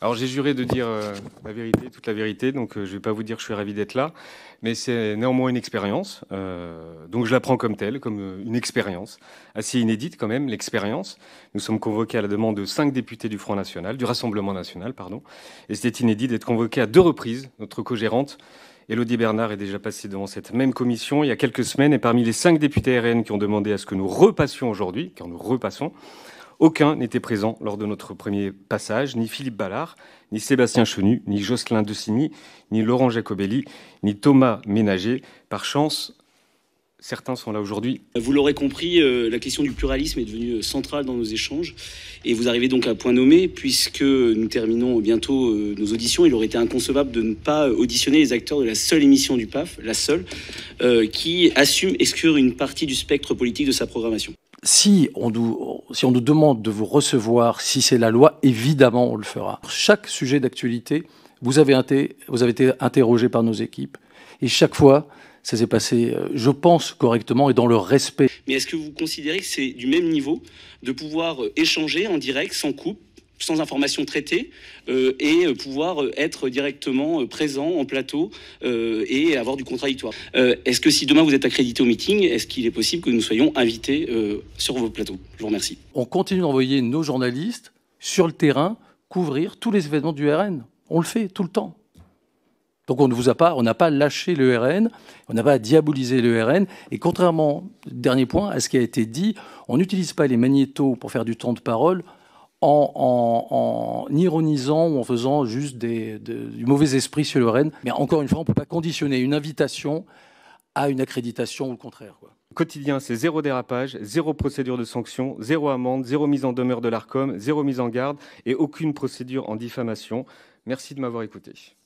Alors j'ai juré de dire euh, la vérité, toute la vérité, donc euh, je ne vais pas vous dire que je suis ravi d'être là, mais c'est néanmoins une expérience, euh, donc je la prends comme telle, comme une expérience, assez inédite quand même, l'expérience. Nous sommes convoqués à la demande de cinq députés du Front National, du Rassemblement National, pardon, et c'était inédit d'être convoqué à deux reprises, notre co-gérante Elodie Bernard est déjà passée devant cette même commission il y a quelques semaines et parmi les cinq députés RN qui ont demandé à ce que nous repassions aujourd'hui, car nous repassons, aucun n'était présent lors de notre premier passage, ni Philippe Ballard, ni Sébastien Chenu, ni Jocelyn Decigny, ni Laurent Jacobelli, ni Thomas Ménager. Par chance, certains sont là aujourd'hui. Vous l'aurez compris, euh, la question du pluralisme est devenue centrale dans nos échanges. Et vous arrivez donc à point nommé, puisque nous terminons bientôt euh, nos auditions. Il aurait été inconcevable de ne pas euh, auditionner les acteurs de la seule émission du PAF, la seule, qui assume exclure une partie du spectre politique de sa programmation. Si on, nous, demande de vous recevoir, si c'est la loi, évidemment on le fera. Chaque sujet d'actualité, vous avez été interrogé par nos équipes et chaque fois, ça s'est passé, euh, je pense, correctement et dans le respect. Mais est-ce que vous considérez que c'est du même niveau de pouvoir euh, échanger en direct, sans coupe, sans information traitée, euh, et pouvoir être directement présent en plateau et avoir du contradictoire Est-ce que si demain vous êtes accrédité au meeting, est-ce qu'il est possible que nous soyons invités sur vos plateaux Je vous remercie. On continue d'envoyer nos journalistes sur le terrain couvrir tous les événements du RN. On le fait tout le temps. Donc on ne vous a pas, on n'a pas lâché le RN, on n'a pas diabolisé le RN. Et contrairement, dernier point, à ce qui a été dit, on n'utilise pas les magnétos pour faire du temps de parole en, ironisant ou en faisant juste du mauvais esprit sur le RN. Mais encore une fois, on ne peut pas conditionner une invitation à une accréditation ou le contraire. Quoi quotidien, c'est zéro dérapage, zéro procédure de sanction, zéro amende, zéro mise en demeure de l'ARCOM, zéro mise en garde et aucune procédure en diffamation. Merci de m'avoir écouté.